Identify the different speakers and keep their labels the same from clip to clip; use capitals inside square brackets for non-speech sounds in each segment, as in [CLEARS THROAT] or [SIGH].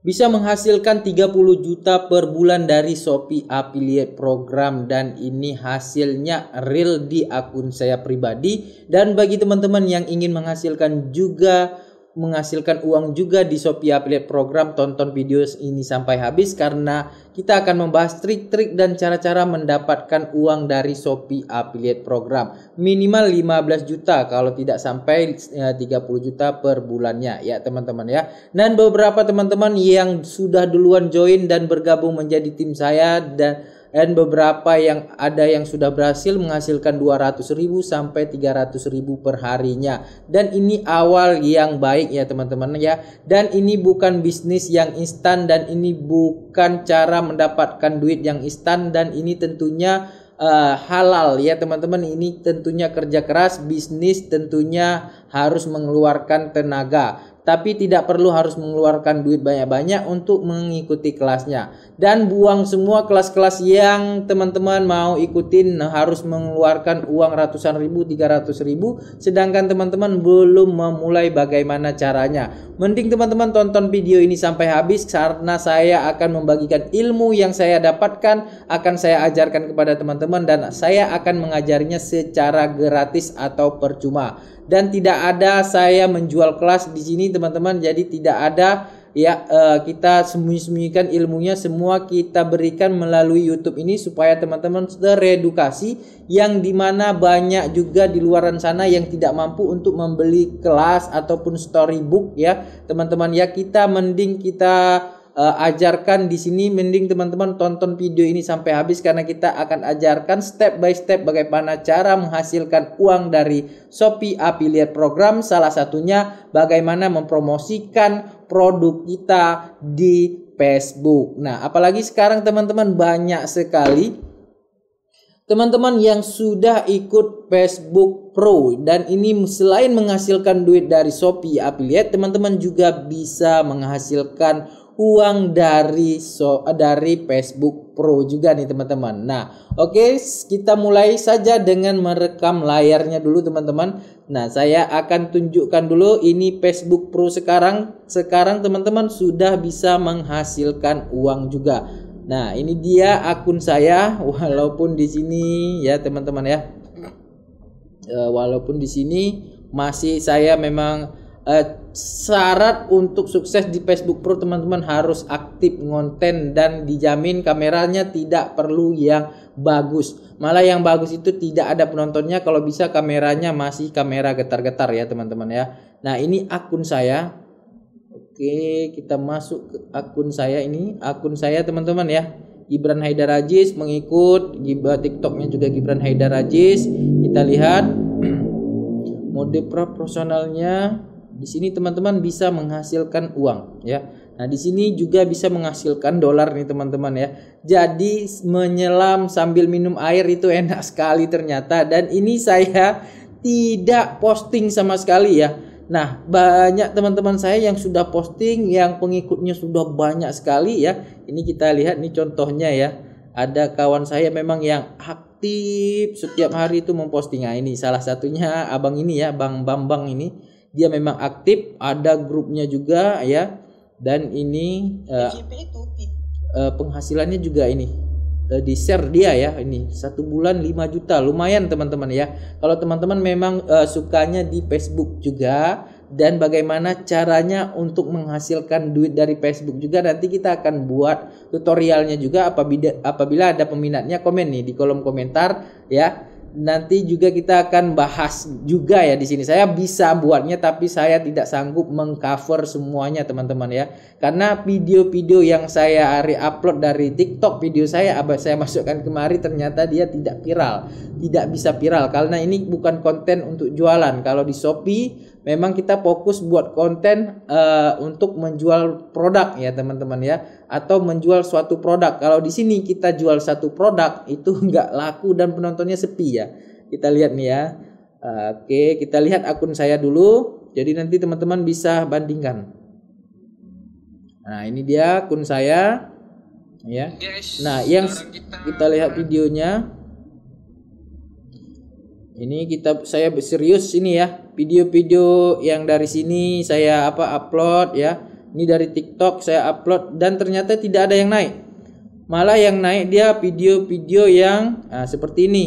Speaker 1: bisa menghasilkan 30 juta per bulan dari Shopee Affiliate Program dan ini hasilnya real di akun saya pribadi dan bagi teman-teman yang ingin menghasilkan juga menghasilkan uang juga di Shopee Affiliate Program. Tonton video ini sampai habis karena kita akan membahas trik-trik dan cara-cara mendapatkan uang dari Shopee Affiliate Program. Minimal 15 juta kalau tidak sampai 30 ya, juta per bulannya ya teman-teman ya. Dan beberapa teman-teman yang sudah duluan join dan bergabung menjadi tim saya dan dan beberapa yang ada yang sudah berhasil menghasilkan 200.000 sampai 300.000 per harinya dan ini awal yang baik ya teman-teman ya dan ini bukan bisnis yang instan dan ini bukan cara mendapatkan duit yang instan dan ini tentunya uh, halal ya teman-teman ini tentunya kerja keras bisnis tentunya harus mengeluarkan tenaga tapi tidak perlu harus mengeluarkan duit banyak-banyak untuk mengikuti kelasnya. Dan buang semua kelas-kelas yang teman-teman mau ikutin nah, harus mengeluarkan uang ratusan ribu, tiga ratus ribu, sedangkan teman-teman belum memulai bagaimana caranya. Mending teman-teman tonton video ini sampai habis karena saya akan membagikan ilmu yang saya dapatkan, akan saya ajarkan kepada teman-teman dan saya akan mengajarnya secara gratis atau percuma dan tidak ada saya menjual kelas di sini teman-teman jadi tidak ada ya eh, kita sembunyi-sembunyikan ilmunya semua kita berikan melalui YouTube ini supaya teman-teman teredukasi yang dimana banyak juga di luaran sana yang tidak mampu untuk membeli kelas ataupun storybook ya teman-teman ya kita mending kita uh, ajarkan di sini mending teman-teman tonton video ini sampai habis karena kita akan ajarkan step by step bagaimana cara menghasilkan uang dari Shopee Affiliate Program salah satunya bagaimana mempromosikan produk kita di Facebook. Nah, apalagi sekarang teman-teman banyak sekali teman-teman yang sudah ikut Facebook Pro dan ini selain menghasilkan duit dari Shopee affiliate, teman-teman juga bisa menghasilkan uang dari so eh, dari Facebook Pro juga nih teman-teman. Nah, oke okay, kita mulai saja dengan merekam layarnya dulu teman-teman. Nah, saya akan tunjukkan dulu ini Facebook Pro sekarang. Sekarang teman-teman sudah bisa menghasilkan uang juga. Nah, ini dia akun saya [LAUGHS] walaupun di sini ya teman-teman ya. Eh, walaupun di sini masih saya memang Eh, syarat untuk sukses di Facebook Pro teman-teman harus aktif ngonten dan dijamin kameranya tidak perlu yang bagus. Malah yang bagus itu tidak ada penontonnya kalau bisa kameranya masih kamera getar-getar ya teman-teman ya. Nah, ini akun saya. Oke, kita masuk ke akun saya ini. Akun saya teman-teman ya. Gibran Haidar Aziz mengikut Giba TikToknya juga Gibran Haidar Aziz. Kita lihat [CLEARS THROAT] mode profesionalnya di sini teman-teman bisa menghasilkan uang ya. Nah, di sini juga bisa menghasilkan dolar nih teman-teman ya. Jadi menyelam sambil minum air itu enak sekali ternyata dan ini saya tidak posting sama sekali ya. Nah, banyak teman-teman saya yang sudah posting yang pengikutnya sudah banyak sekali ya. Ini kita lihat nih contohnya ya. Ada kawan saya memang yang aktif setiap hari itu memposting. Nah, ini salah satunya abang ini ya, Bang Bambang ini dia memang aktif, ada grupnya juga ya. Dan ini uh, uh, penghasilannya juga ini uh, di share dia ya ini satu bulan 5 juta lumayan teman-teman ya kalau teman-teman memang uh, sukanya di Facebook juga dan bagaimana caranya untuk menghasilkan duit dari Facebook juga nanti kita akan buat tutorialnya juga apabila apabila ada peminatnya komen nih di kolom komentar ya nanti juga kita akan bahas juga ya di sini. Saya bisa buatnya tapi saya tidak sanggup mengcover semuanya teman-teman ya. Karena video-video yang saya hari upload dari TikTok video saya abah saya masukkan kemari ternyata dia tidak viral, tidak bisa viral karena ini bukan konten untuk jualan. Kalau di Shopee memang kita fokus buat konten uh, untuk menjual produk ya teman-teman ya atau menjual suatu produk. Kalau di sini kita jual satu produk itu [LAUGHS] nggak laku dan penontonnya sepi ya. Kita lihat nih ya. Uh, Oke, okay, kita lihat akun saya dulu. Jadi nanti teman-teman bisa bandingkan. Nah, ini dia akun saya ya. Nah, yang kita lihat videonya ini kita saya serius ini ya video-video yang dari sini saya apa upload ya ini dari TikTok saya upload dan ternyata tidak ada yang naik malah yang naik dia video-video yang nah, seperti ini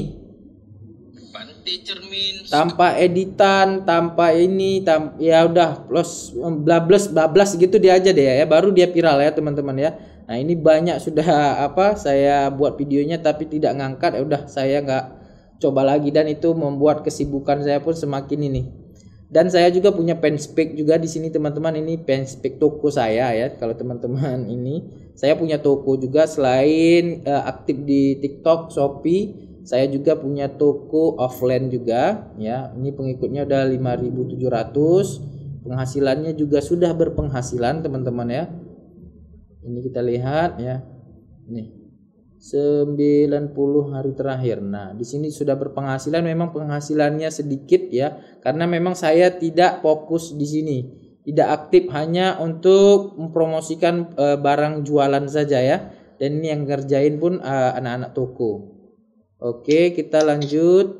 Speaker 1: tanpa editan tanpa ini tam ya udah plus blablas blablas gitu dia aja deh ya baru dia viral ya teman-teman ya nah ini banyak sudah apa saya buat videonya tapi tidak ngangkat ya udah saya nggak coba lagi dan itu membuat kesibukan saya pun semakin ini dan saya juga punya pen spek juga di sini teman-teman ini pen spek toko saya ya kalau teman-teman [LAUGHS] ini saya punya toko juga selain uh, aktif di TikTok, Shopee saya juga punya toko offline juga ya ini pengikutnya udah 5700 penghasilannya juga sudah berpenghasilan teman-teman ya ini kita lihat ya nih 90 hari terakhir. Nah, di sini sudah berpenghasilan memang penghasilannya sedikit ya karena memang saya tidak fokus di sini. Tidak aktif hanya untuk mempromosikan e, barang jualan saja ya. Dan ini yang ngerjain pun eh, anak-anak toko. Oke, kita lanjut.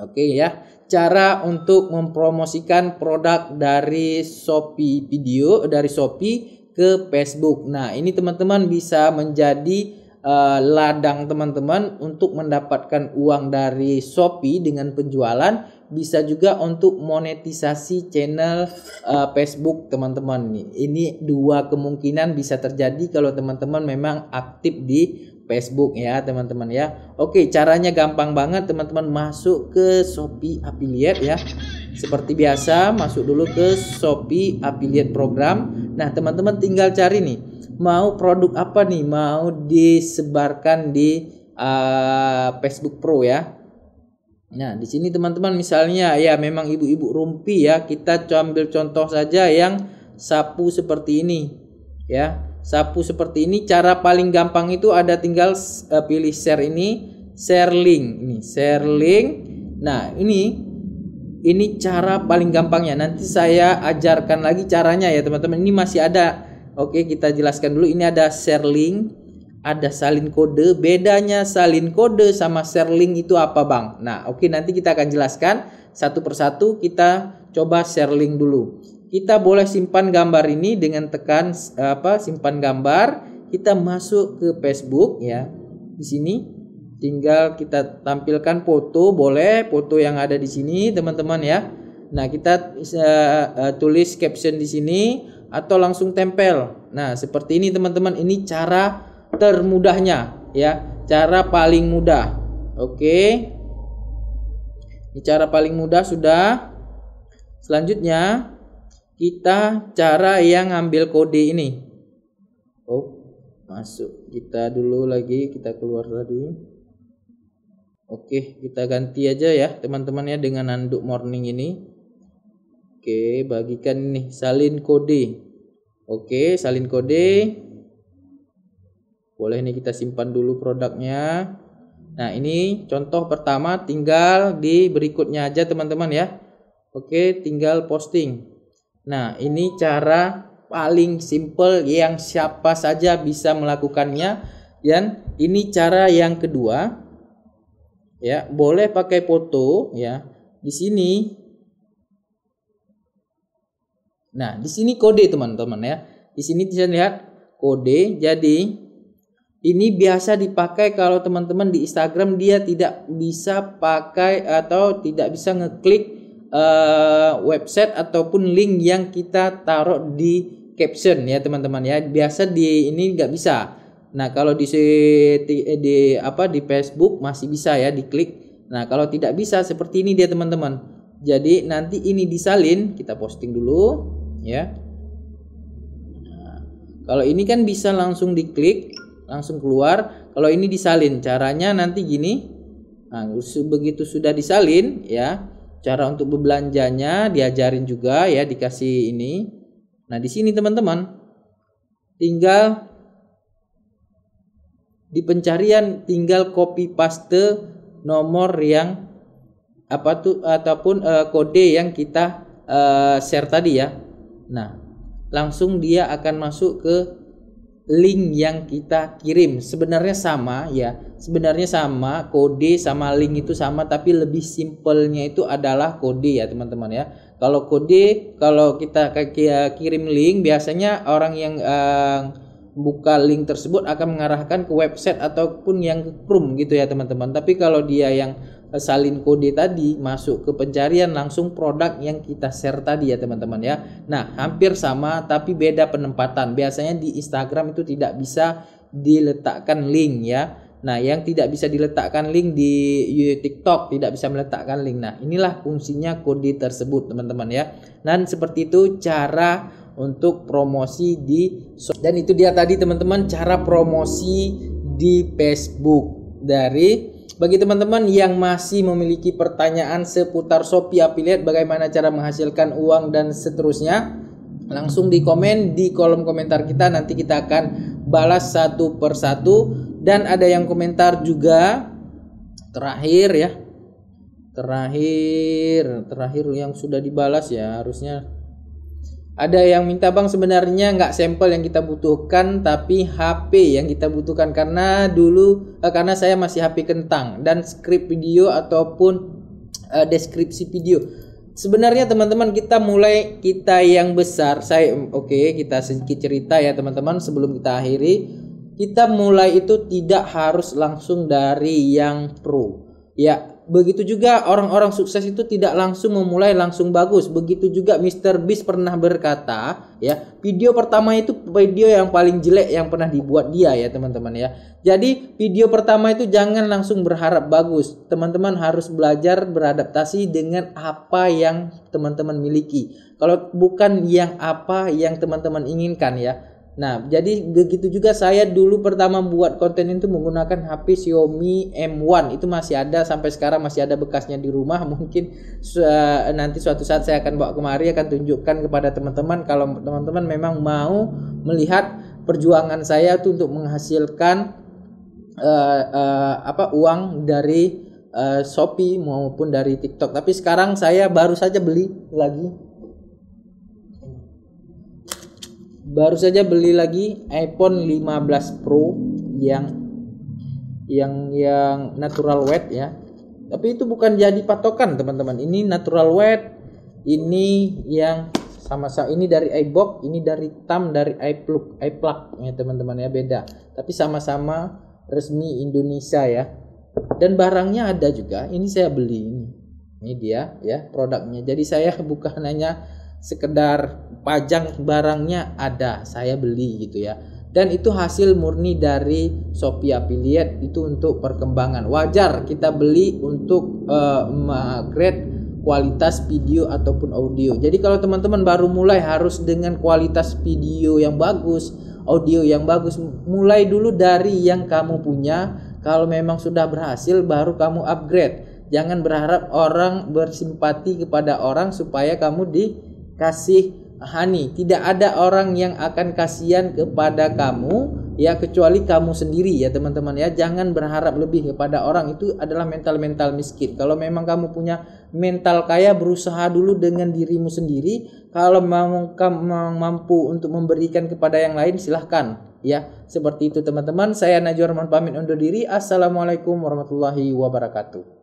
Speaker 1: Oke ya. Cara untuk mempromosikan produk dari Shopee video dari Shopee ke Facebook. Nah, ini teman-teman bisa menjadi Eh, ladang teman-teman untuk mendapatkan uang dari Shopee dengan penjualan bisa juga untuk monetisasi channel uh, Facebook teman-teman. Ini dua kemungkinan bisa terjadi kalau teman-teman memang aktif di Facebook ya teman-teman ya. Oke, caranya gampang banget teman-teman masuk ke Shopee Affiliate ya. Seperti biasa masuk dulu ke Shopee Affiliate program. Nah, teman-teman tinggal cari nih mau produk apa nih mau disebarkan di uh, Facebook Pro ya. Nah, di sini teman-teman misalnya ya memang ibu-ibu rumpi ya, kita ambil contoh saja yang sapu seperti ini ya. Sapu seperti ini cara paling gampang itu ada tinggal uh, pilih share ini, share link. Ini share link. Nah, ini ini cara paling gampangnya. Nanti saya ajarkan lagi caranya ya, teman-teman. Ini masih ada Oke, kita jelaskan dulu ini ada share link, ada salin kode. Bedanya salin kode sama share link itu apa, Bang? Nah, oke nanti kita akan jelaskan satu persatu. Kita coba share link dulu. Kita boleh simpan gambar ini dengan tekan apa? Simpan gambar. Kita masuk ke Facebook ya. Di sini tinggal kita tampilkan foto, boleh foto yang ada di sini, teman-teman ya. Nah, kita uh, uh, tulis caption di sini atau langsung tempel. Nah, seperti ini teman-teman, ini cara termudahnya ya, cara paling mudah. Oke. Ini cara paling mudah sudah. Selanjutnya kita cara yang ngambil kode ini. Oh, masuk. Kita dulu lagi, kita keluar tadi. Oke, kita ganti aja ya teman teman ya dengan anduk morning ini. Oke, bagikan nih salin kode. Oke, salin kode. Boleh nih kita simpan dulu produknya. Nah, ini contoh pertama tinggal di berikutnya aja teman-teman ya. Oke, tinggal posting. Nah, ini cara paling simple yang siapa saja bisa melakukannya. Dan ini cara yang kedua. Ya, boleh pakai foto ya. Di sini Nah, di sini kode teman-teman ya. Di sini bisa lihat kode. Jadi ini biasa dipakai kalau teman-teman di Instagram dia tidak bisa pakai atau tidak bisa ngeklik uh, website ataupun link yang kita taruh di caption ya teman-teman ya. Biasa di ini nggak bisa. Nah, kalau di, di eh, di apa di Facebook masih bisa ya diklik. Nah, kalau tidak bisa seperti ini dia teman-teman jadi nanti ini disalin kita posting dulu ya nah, kalau ini kan bisa langsung diklik langsung keluar kalau ini disalin caranya nanti gini nah begitu sudah disalin ya cara untuk berbelanjanya diajarin juga ya dikasih ini nah di sini teman-teman tinggal di pencarian tinggal copy paste nomor yang apa tuh ataupun uh, kode yang kita uh, share tadi ya. Nah, langsung dia akan masuk ke link yang kita kirim sebenarnya sama ya sebenarnya sama kode sama link itu sama tapi lebih simpelnya itu adalah kode ya teman-teman ya kalau kode kalau kita kirim link biasanya orang yang uh, buka link tersebut akan mengarahkan ke website ataupun yang ke Chrome gitu ya teman-teman tapi kalau dia yang salin kode tadi masuk ke pencarian langsung produk yang kita share tadi ya teman-teman ya. Nah, hampir sama tapi beda penempatan. Biasanya di Instagram itu tidak bisa diletakkan link ya. Nah, yang tidak bisa diletakkan link di TikTok tidak bisa meletakkan link. Nah, inilah fungsinya kode tersebut, teman-teman ya. Dan seperti itu cara untuk promosi di dan itu dia tadi teman-teman cara promosi di Facebook dari bagi teman-teman yang masih memiliki pertanyaan seputar Shopee Affiliate bagaimana cara menghasilkan uang dan seterusnya, langsung di komen di kolom komentar kita nanti kita akan balas satu persatu dan ada yang komentar juga terakhir ya. Terakhir, terakhir yang sudah dibalas ya harusnya ada yang minta bang sebenarnya nggak sampel yang kita butuhkan tapi HP yang kita butuhkan karena dulu eh, karena saya masih HP kentang dan script video ataupun eh, deskripsi video. Sebenarnya teman-teman kita mulai kita yang besar saya oke okay, kita sedikit cerita ya teman-teman sebelum kita akhiri kita mulai itu tidak harus langsung dari yang pro ya Begitu juga orang-orang sukses itu tidak langsung memulai langsung bagus. Begitu juga Mr. Beast pernah berkata, ya, video pertama itu video yang paling jelek yang pernah dibuat dia ya, teman-teman ya. Jadi, video pertama itu jangan langsung berharap bagus. Teman-teman harus belajar beradaptasi dengan apa yang teman-teman miliki. Kalau bukan yang apa yang teman-teman inginkan ya. Nah, jadi begitu juga saya dulu pertama buat konten itu menggunakan HP Xiaomi M1. Itu masih ada sampai sekarang masih ada bekasnya di rumah. [LAUGHS] Mungkin su eh, nanti suatu saat saya akan bawa kemari akan tunjukkan kepada teman-teman kalau teman-teman memang mau melihat perjuangan saya tuh untuk menghasilkan uh, uh, apa uang dari uh, Shopee maupun dari TikTok. Tapi sekarang saya baru saja beli lagi baru saja beli lagi iPhone 15 Pro yang yang yang natural wet ya tapi itu bukan jadi patokan teman-teman ini natural wet ini yang sama sama ini dari iBox ini dari Tam dari iPlug iPlug ya teman-teman ya beda tapi sama-sama resmi Indonesia ya dan barangnya ada juga ini saya beli ini ini dia ya produknya jadi saya [LAUGHS] bukan hanya sekedar pajang barangnya ada saya beli gitu ya dan itu hasil murni dari Shopee affiliate itu untuk perkembangan wajar kita beli untuk uh, eh, grade kualitas video ataupun audio jadi kalau teman-teman baru mulai harus dengan kualitas video yang bagus audio yang bagus mulai dulu dari yang kamu punya kalau memang sudah berhasil baru kamu upgrade jangan berharap orang bersimpati kepada orang supaya kamu di kasih hani. Tidak ada orang yang akan kasihan kepada kamu ya kecuali kamu sendiri ya teman-teman ya jangan berharap lebih kepada orang itu adalah mental-mental miskin kalau memang kamu punya mental kaya berusaha dulu dengan dirimu sendiri kalau kamu mampu untuk memberikan kepada yang lain silahkan ya seperti itu teman-teman saya Najwa Rahman pamit undur diri assalamualaikum warahmatullahi wabarakatuh